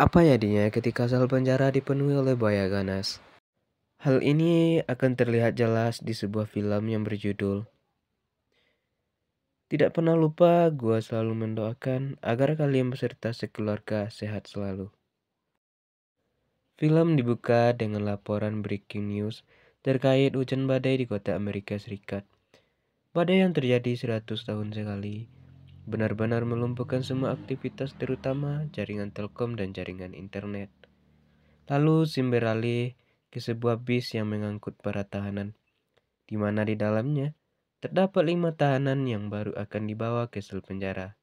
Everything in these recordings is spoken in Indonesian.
Apa ya jadinya ketika sel penjara dipenuhi oleh buaya ganas? Hal ini akan terlihat jelas di sebuah film yang berjudul Tidak pernah lupa gua selalu mendoakan agar kalian beserta sekeluarga sehat selalu. Film dibuka dengan laporan breaking news terkait hujan badai di kota Amerika Serikat. Badai yang terjadi 100 tahun sekali benar-benar melumpuhkan semua aktivitas terutama jaringan telkom dan jaringan internet. Lalu Sim beralih ke sebuah bis yang mengangkut para tahanan, di mana di dalamnya terdapat lima tahanan yang baru akan dibawa ke sel penjara.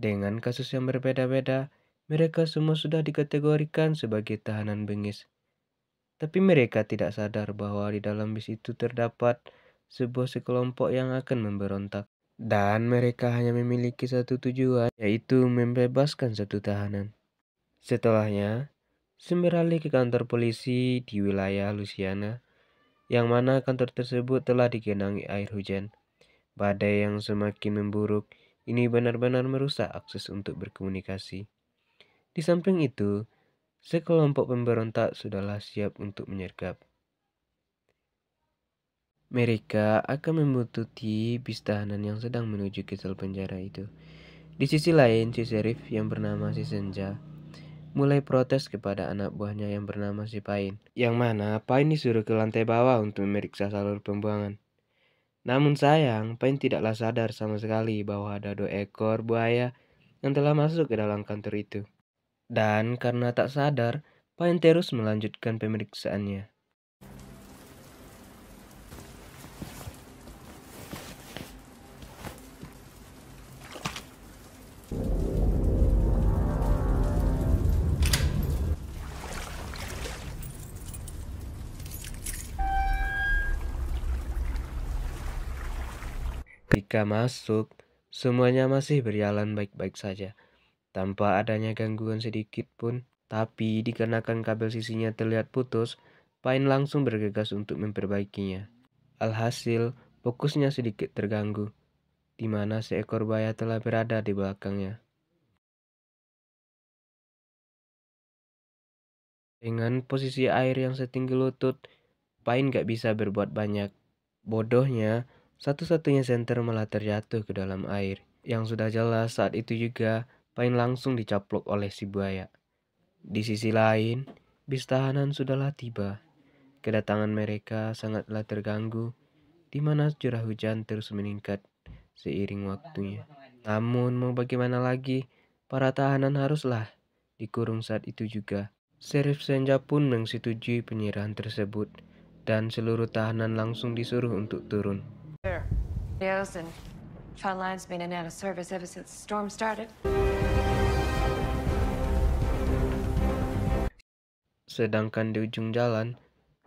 Dengan kasus yang berbeda-beda, mereka semua sudah dikategorikan sebagai tahanan bengis. Tapi mereka tidak sadar bahwa di dalam bis itu terdapat sebuah sekelompok yang akan memberontak. Dan mereka hanya memiliki satu tujuan, yaitu membebaskan satu tahanan. Setelahnya, Sim ke kantor polisi di wilayah Louisiana, yang mana kantor tersebut telah digenangi air hujan. Badai yang semakin memburuk ini benar-benar merusak akses untuk berkomunikasi. Di samping itu, sekelompok pemberontak sudahlah siap untuk menyergap. Mereka akan membuntuti bis yang sedang menuju ke sel penjara itu. Di sisi lain, si serif yang bernama si Senja mulai protes kepada anak buahnya yang bernama si Pain. Yang mana Pain disuruh ke lantai bawah untuk memeriksa salur pembuangan. Namun sayang, Pain tidaklah sadar sama sekali bahwa ada dua ekor buaya yang telah masuk ke dalam kantor itu. Dan karena tak sadar, Pain terus melanjutkan pemeriksaannya. Ketika masuk, semuanya masih berjalan baik-baik saja, tanpa adanya gangguan sedikit pun. Tapi dikarenakan kabel sisinya terlihat putus, Pain langsung bergegas untuk memperbaikinya. Alhasil, fokusnya sedikit terganggu, di mana seekor buaya telah berada di belakangnya. Dengan posisi air yang setinggi lutut, Pain gak bisa berbuat banyak. Bodohnya, satu-satunya senter malah terjatuh ke dalam air, yang sudah jelas saat itu juga Pain langsung dicaplok oleh si buaya. Di sisi lain, bis tahanan sudahlah tiba. Kedatangan mereka sangatlah terganggu, di mana curah hujan terus meningkat seiring waktunya. Namun mau bagaimana lagi, para tahanan haruslah dikurung saat itu juga. Serif Senja pun mengsetujui penyerahan tersebut, dan seluruh tahanan langsung disuruh untuk turun. There. and front Line's been in and out of service ever since the storm started. Sedangkan di ujung jalan,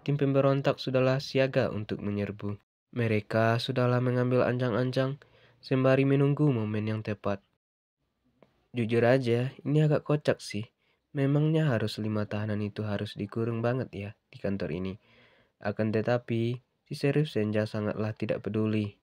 tim pemberontak sudahlah siaga untuk menyerbu. Mereka sudahlah mengambil anjang-anjang sembari menunggu momen yang tepat. Jujur aja, ini agak kocak sih. Memangnya harus lima tahanan itu harus dikurung banget ya di kantor ini. Akan tetapi, Si Serius Senja sangatlah tidak peduli,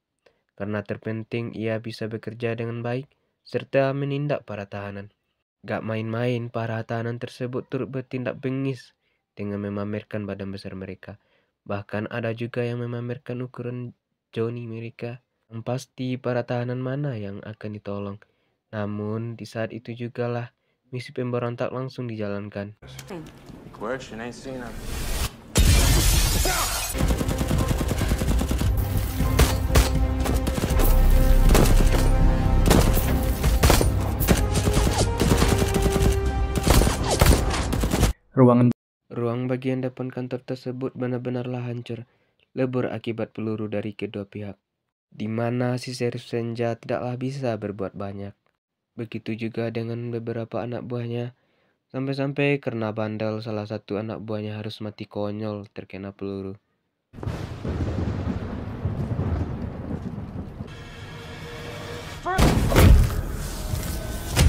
karena terpenting ia bisa bekerja dengan baik serta menindak para tahanan. Gak main-main, para tahanan tersebut turut bertindak bengis dengan memamerkan badan besar mereka. Bahkan ada juga yang memamerkan ukuran Johnny mereka. Yang pasti para tahanan mana yang akan ditolong. Namun di saat itu jugalah misi pemberontak langsung dijalankan. ruangan. Ruang bagian depan kantor tersebut benar-benarlah hancur, lebur akibat peluru dari kedua pihak, di mana si serif senja tidaklah bisa berbuat banyak. Begitu juga dengan beberapa anak buahnya, sampai-sampai karena bandel salah satu anak buahnya harus mati konyol terkena peluru.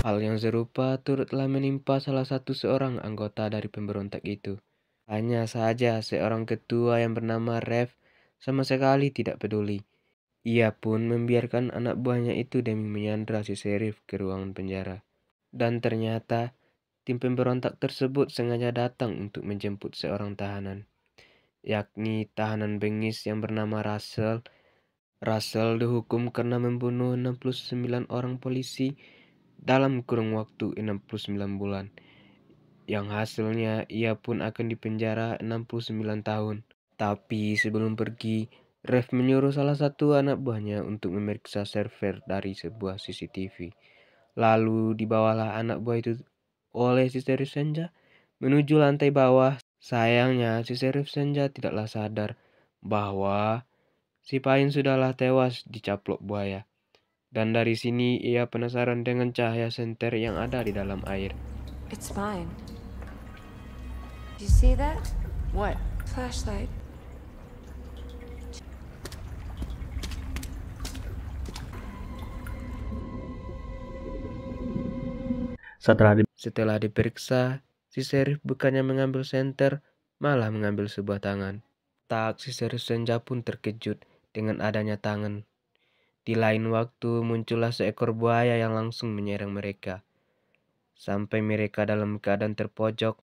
Hal yang serupa turutlah menimpa salah satu seorang anggota dari pemberontak itu. Hanya saja seorang ketua yang bernama Rev sama sekali tidak peduli. Ia pun membiarkan anak buahnya itu demi menyandra si serif ke ruangan penjara. Dan ternyata, tim pemberontak tersebut sengaja datang untuk menjemput seorang tahanan. Yakni tahanan bengis yang bernama Russell. Russell dihukum karena membunuh 69 orang polisi dalam kurung waktu 69 bulan yang hasilnya ia pun akan dipenjara 69 tahun. Tapi sebelum pergi, ref menyuruh salah satu anak buahnya untuk memeriksa server dari sebuah CCTV. Lalu dibawalah anak buah itu oleh si Serif Senja menuju lantai bawah. Sayangnya si Serif Senja tidaklah sadar bahwa si Pain sudahlah tewas dicaplok buaya. Dan dari sini ia penasaran dengan cahaya senter yang ada di dalam air. It's mine. You see that? What? Flashlight. Setelah, di Setelah diperiksa, si serif bukannya mengambil senter, malah mengambil sebuah tangan. Tak si serif senja pun terkejut dengan adanya tangan di lain waktu muncullah seekor buaya yang langsung menyerang mereka. Sampai mereka dalam keadaan terpojok.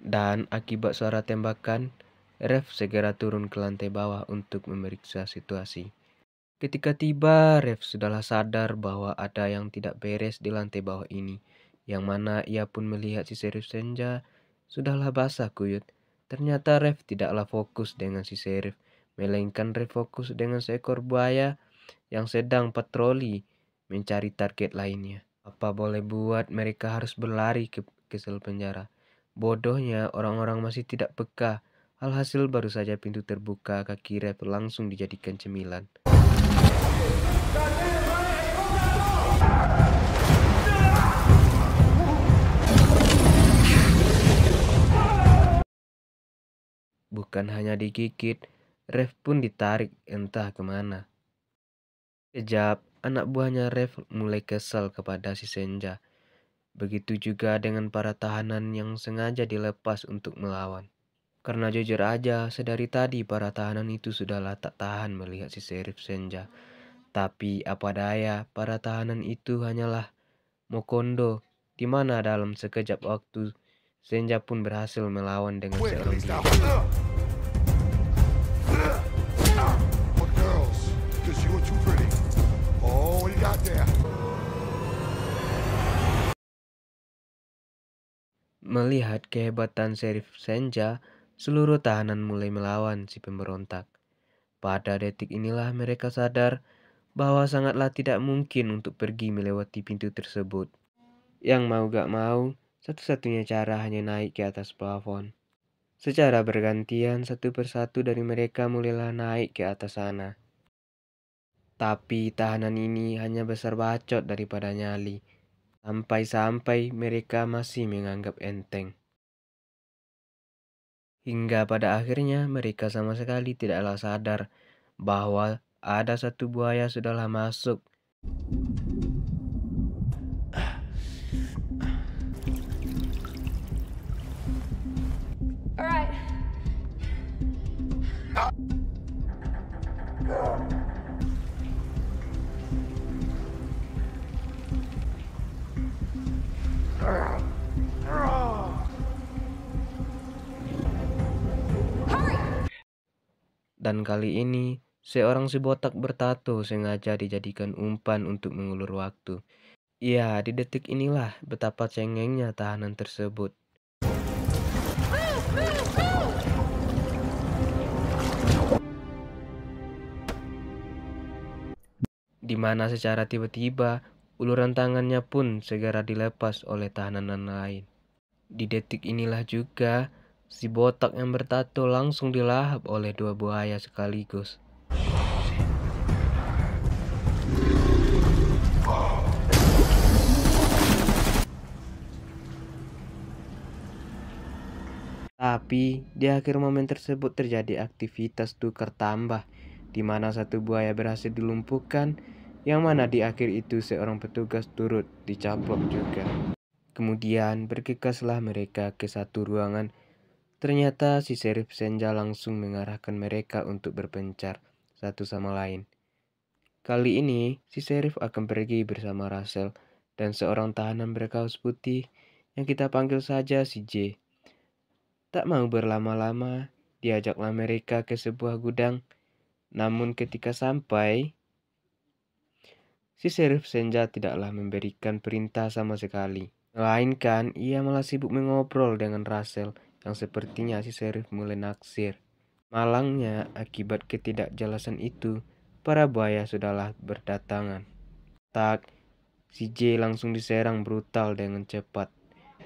Dan akibat suara tembakan, Ref segera turun ke lantai bawah untuk memeriksa situasi. Ketika tiba, Rev sudahlah sadar bahwa ada yang tidak beres di lantai bawah ini, yang mana ia pun melihat si serif senja sudahlah basah kuyut. Ternyata Rev tidaklah fokus dengan si serif, melainkan Rev fokus dengan seekor buaya yang sedang patroli mencari target lainnya. Apa boleh buat mereka harus berlari ke, ke sel penjara. Bodohnya orang-orang masih tidak peka. Alhasil baru saja pintu terbuka kaki Rev langsung dijadikan cemilan. Bukan hanya digigit, Rev pun ditarik entah kemana. Sejak anak buahnya Rev mulai kesal kepada si Senja. Begitu juga dengan para tahanan yang sengaja dilepas untuk melawan. Karena jujur aja, sedari tadi para tahanan itu sudahlah tak tahan melihat si Serif Senja tapi apa daya, para tahanan itu hanyalah Mokondo, di mana dalam sekejap waktu Senja pun berhasil melawan dengan seorang Melihat kehebatan Serif Senja, seluruh tahanan mulai melawan si pemberontak. Pada detik inilah mereka sadar bahwa sangatlah tidak mungkin untuk pergi melewati pintu tersebut. Yang mau gak mau, satu-satunya cara hanya naik ke atas plafon. Secara bergantian, satu persatu dari mereka mulailah naik ke atas sana. Tapi tahanan ini hanya besar bacot daripada nyali, sampai-sampai mereka masih menganggap enteng. Hingga pada akhirnya mereka sama sekali tidaklah sadar bahwa ada satu buaya sudahlah masuk. Dan kali ini Seorang si botak bertato sengaja dijadikan umpan untuk mengulur waktu. Ya, di detik inilah betapa cengengnya tahanan tersebut. Di mana secara tiba-tiba uluran tangannya pun segera dilepas oleh tahanan lain. Di detik inilah juga si botak yang bertato langsung dilahap oleh dua buaya sekaligus. Tapi di akhir momen tersebut terjadi aktivitas tukar tambah di mana satu buaya berhasil dilumpuhkan yang mana di akhir itu seorang petugas turut dicaplok juga. Kemudian bergegaslah mereka ke satu ruangan. Ternyata si Serif Senja langsung mengarahkan mereka untuk berpencar satu sama lain. Kali ini, si Serif akan pergi bersama Russell dan seorang tahanan berkaus putih yang kita panggil saja si J. Tak mau berlama-lama, diajaklah mereka ke sebuah gudang. Namun ketika sampai, si Serif Senja tidaklah memberikan perintah sama sekali. Melainkan, ia malah sibuk mengobrol dengan Russell yang sepertinya si Serif mulai naksir. Malangnya, akibat ketidakjelasan itu, para buaya sudahlah berdatangan. Tak, si J langsung diserang brutal dengan cepat.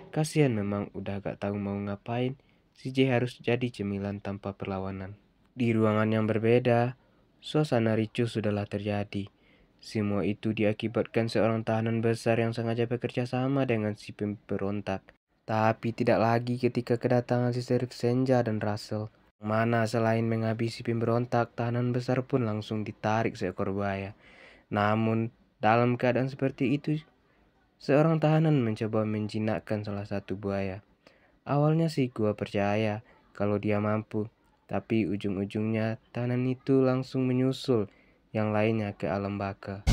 Kasihan memang udah gak tahu mau ngapain, si J harus jadi cemilan tanpa perlawanan. Di ruangan yang berbeda, suasana ricuh sudahlah terjadi. Semua itu diakibatkan seorang tahanan besar yang sengaja bekerja sama dengan si pemberontak. Tapi tidak lagi ketika kedatangan si Serif Senja dan Russell. Mana selain menghabisi pemberontak, tahanan besar pun langsung ditarik seekor buaya. Namun, dalam keadaan seperti itu, seorang tahanan mencoba menjinakkan salah satu buaya. Awalnya sih gua percaya kalau dia mampu, tapi ujung-ujungnya tahanan itu langsung menyusul yang lainnya ke alam baka.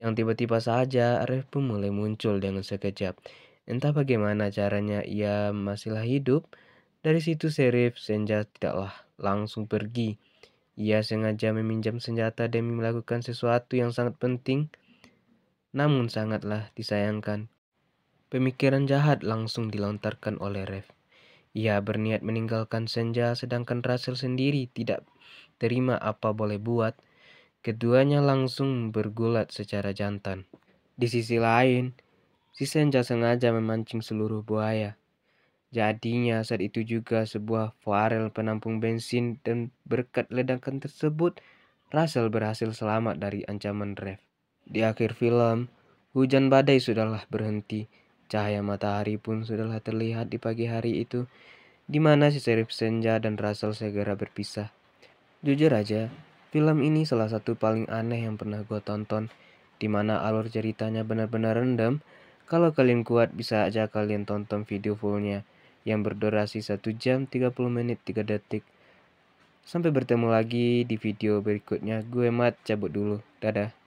Yang tiba-tiba saja Arif pun mulai muncul dengan sekejap. Entah bagaimana caranya ia masihlah hidup, dari situ Serif Senja tidaklah langsung pergi. Ia sengaja meminjam senjata demi melakukan sesuatu yang sangat penting, namun sangatlah disayangkan. Pemikiran jahat langsung dilontarkan oleh Rev. Ia berniat meninggalkan Senja sedangkan Russell sendiri tidak terima apa boleh buat. Keduanya langsung bergulat secara jantan. Di sisi lain, Si Senja sengaja memancing seluruh buaya. Jadinya saat itu juga sebuah farel penampung bensin dan berkat ledakan tersebut, Russell berhasil selamat dari ancaman Rev. Di akhir film, hujan badai sudahlah berhenti. Cahaya matahari pun sudahlah terlihat di pagi hari itu, di mana si Serif Senja dan Russell segera berpisah. Jujur aja, film ini salah satu paling aneh yang pernah gue tonton, di mana alur ceritanya benar-benar rendam, kalau kalian kuat bisa aja kalian tonton video fullnya yang berdurasi 1 jam 30 menit 3 detik. Sampai bertemu lagi di video berikutnya. Gue Mat cabut dulu. Dadah.